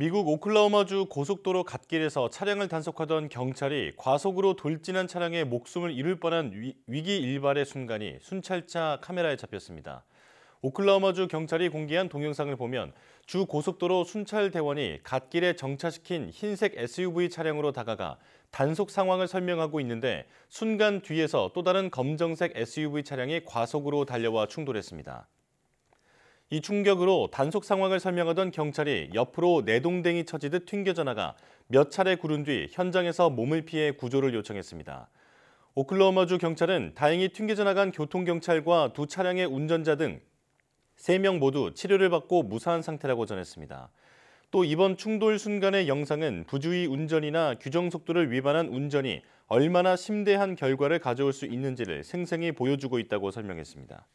미국 오클라호마주 고속도로 갓길에서 차량을 단속하던 경찰이 과속으로 돌진한 차량의 목숨을 잃을 뻔한 위기 일발의 순간이 순찰차 카메라에 잡혔습니다. 오클라호마주 경찰이 공개한 동영상을 보면 주 고속도로 순찰 대원이 갓길에 정차시킨 흰색 SUV 차량으로 다가가 단속 상황을 설명하고 있는데 순간 뒤에서 또 다른 검정색 SUV 차량이 과속으로 달려와 충돌했습니다. 이 충격으로 단속 상황을 설명하던 경찰이 옆으로 내동댕이 쳐지듯 튕겨져 나가 몇 차례 구른 뒤 현장에서 몸을 피해 구조를 요청했습니다. 오클라호마주 경찰은 다행히 튕겨져 나간 교통경찰과 두 차량의 운전자 등 3명 모두 치료를 받고 무사한 상태라고 전했습니다. 또 이번 충돌 순간의 영상은 부주의 운전이나 규정 속도를 위반한 운전이 얼마나 심대한 결과를 가져올 수 있는지를 생생히 보여주고 있다고 설명했습니다.